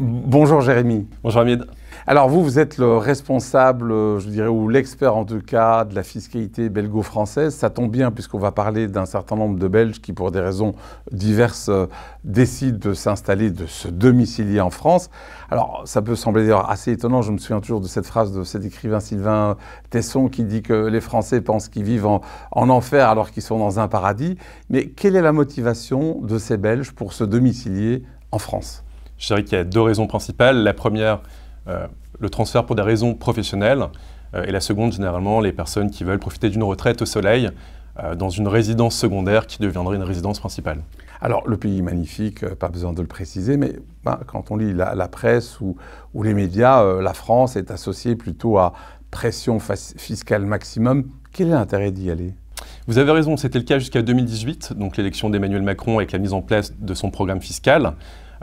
Bonjour Jérémy. Bonjour Amid. Alors vous, vous êtes le responsable, euh, je dirais, ou l'expert en tout cas, de la fiscalité belgo-française. Ça tombe bien puisqu'on va parler d'un certain nombre de Belges qui, pour des raisons diverses, euh, décident de s'installer, de se domicilier en France. Alors ça peut sembler d'ailleurs assez étonnant, je me souviens toujours de cette phrase de cet écrivain Sylvain Tesson qui dit que les Français pensent qu'ils vivent en enfer alors qu'ils sont dans un paradis. Mais quelle est la motivation de ces Belges pour se domicilier en France je dirais qu'il y a deux raisons principales. La première, euh, le transfert pour des raisons professionnelles. Euh, et la seconde, généralement, les personnes qui veulent profiter d'une retraite au soleil euh, dans une résidence secondaire qui deviendrait une résidence principale. Alors, le pays est magnifique, pas besoin de le préciser, mais bah, quand on lit la, presse ou, ou, les médias, la France est associée plutôt à pression fiscale maximum. Quel est l'intérêt d'y aller vous avez raison, c'était le cas jusqu'à 2018, donc l'élection d'Emmanuel Macron avec la mise en place de son programme fiscal.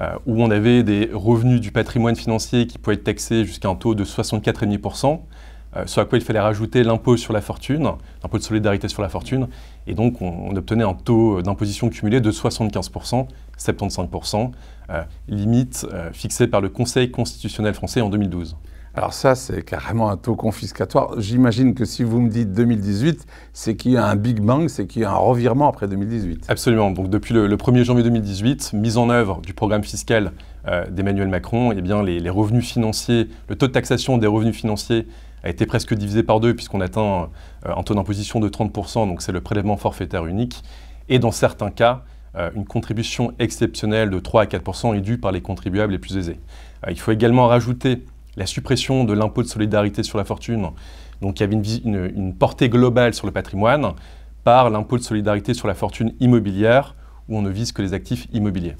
Euh, où on avait des revenus du patrimoine financier qui pouvaient être taxés jusqu'à un taux de 64,5%, sur euh, à quoi il fallait rajouter l'impôt sur la fortune, l'impôt de solidarité sur la fortune, et donc on, obtenait un taux euh, d'imposition cumulé de 75%, 75%, limite fixée par le Conseil constitutionnel français en 2012. Alors ça, c'est carrément un taux confiscatoire. J'imagine que si vous me dites 2018, c'est qu'il y a un Big Bang, c'est qu'il y a un revirement après 2018. Absolument. Donc depuis le, 1er janvier 2018, mise en œuvre du programme fiscal euh, d'Emmanuel Macron, eh bien les, revenus financiers, le taux de taxation des revenus financiers a été presque divisé par deux puisqu'on atteint euh, un taux d'imposition de 30%, donc c'est le prélèvement forfaitaire unique. Et dans certains cas, euh, une contribution exceptionnelle de 3 à 4% est due par les contribuables les plus aisés. il faut également rajouter la suppression de l'impôt de solidarité sur la fortune, donc il y avait une, portée globale sur le patrimoine, par l'impôt de solidarité sur la fortune immobilière, où on ne vise que les actifs immobiliers.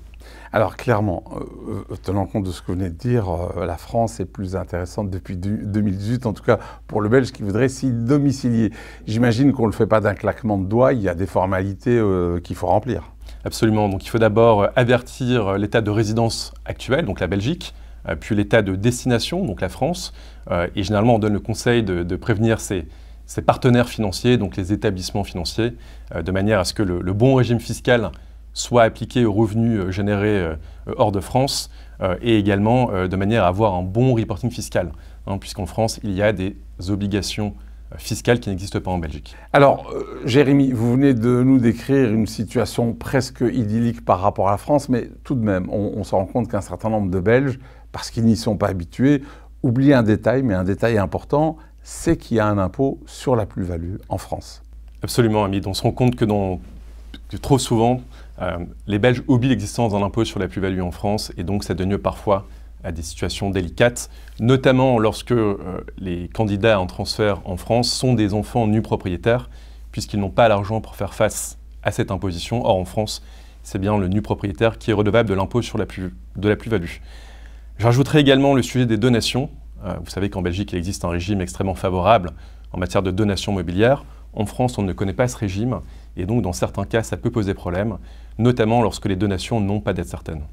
Alors clairement, euh, euh, tenant compte de ce que vous venez de dire, euh, la France est plus intéressante depuis 2018, en tout cas pour le Belge qui voudrait s'y domicilier. J'imagine qu'on ne le fait pas d'un claquement de doigts, il y a des formalités qu'il faut remplir. Absolument, donc il faut d'abord avertir l'état de résidence actuel, donc la Belgique, euh, puis l'État de destination, donc la France. Euh, et généralement, on donne le conseil de, prévenir ses partenaires financiers, donc les établissements financiers, euh, de manière à ce que le, bon régime fiscal soit appliqué aux revenus générés hors de France et également de manière à avoir un bon reporting fiscal, hein, puisqu'en France, il y a des obligations fiscales qui n'existent pas en Belgique. Alors, Jérémy, vous venez de nous décrire une situation presque idyllique par rapport à la France, mais tout de même, on se rend compte qu'un certain nombre de Belges parce qu'ils n'y sont pas habitués, oublient un détail, mais un détail important, c'est qu'il y a un impôt sur la plus-value en France. Absolument, Hamid. On se rend compte que, trop souvent, euh, les Belges oublient l'existence d'un impôt sur la plus-value en France et donc ça donne lieu parfois à des situations délicates, notamment lorsque euh, les candidats en transfert en France sont des enfants nus propriétaires, puisqu'ils n'ont pas l'argent pour faire face à cette imposition. Or, en France, c'est bien le nu propriétaire qui est redevable de l'impôt sur de la plus-value. J'ajouterai également le sujet des donations. Euh, vous savez qu'en Belgique, il existe un régime extrêmement favorable en matière de donations mobilières. En France, on ne connaît pas ce régime et donc dans certains cas, ça peut poser problème, notamment lorsque les donations n'ont pas d'être certaines.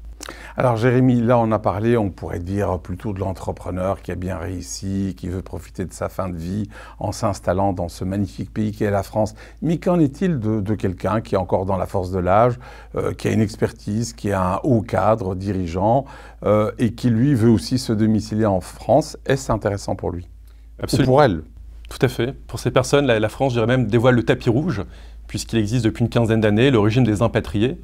Alors Jérémy, là on a parlé, on pourrait dire plutôt de l'entrepreneur qui a bien réussi, qui veut profiter de sa fin de vie en s'installant dans ce magnifique pays qu'est la France. Mais qu'en est-il de, quelqu'un qui est encore dans la force de l'âge, euh, qui a une expertise, qui a un haut cadre dirigeant euh, et qui lui veut aussi se domicilier en France Est-ce intéressant pour lui Absolument. pour elle tout à fait. Pour ces personnes, la, France, je dirais même, dévoile le tapis rouge, puisqu'il existe depuis une quinzaine d'années l'origine des impatriés,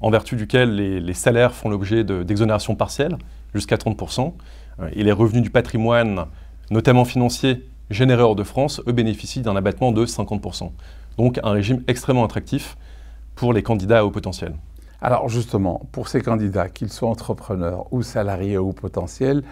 en vertu duquel les, salaires font l'objet d'exonérations partielles jusqu'à 30%, euh, et les revenus du patrimoine, notamment financiers, générés hors de France, eux bénéficient d'un abattement de 50%. Donc un régime extrêmement attractif pour les candidats à haut potentiel. Alors justement, pour ces candidats, qu'ils soient entrepreneurs ou salariés à haut potentiel,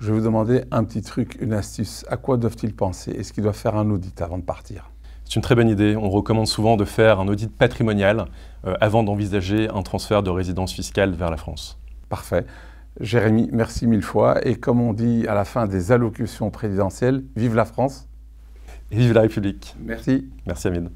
je vais vous demander un petit truc, une astuce. À quoi doivent-ils penser Est-ce qu'ils doivent faire un audit avant de partir c'est une très bonne idée. On recommande souvent de faire un audit patrimonial euh, avant d'envisager un transfert de résidence fiscale vers la France. Parfait. Jérémy, merci mille fois. Et comme on dit à la fin des allocutions présidentielles, vive la France. Et vive la République. Merci. Merci Amine.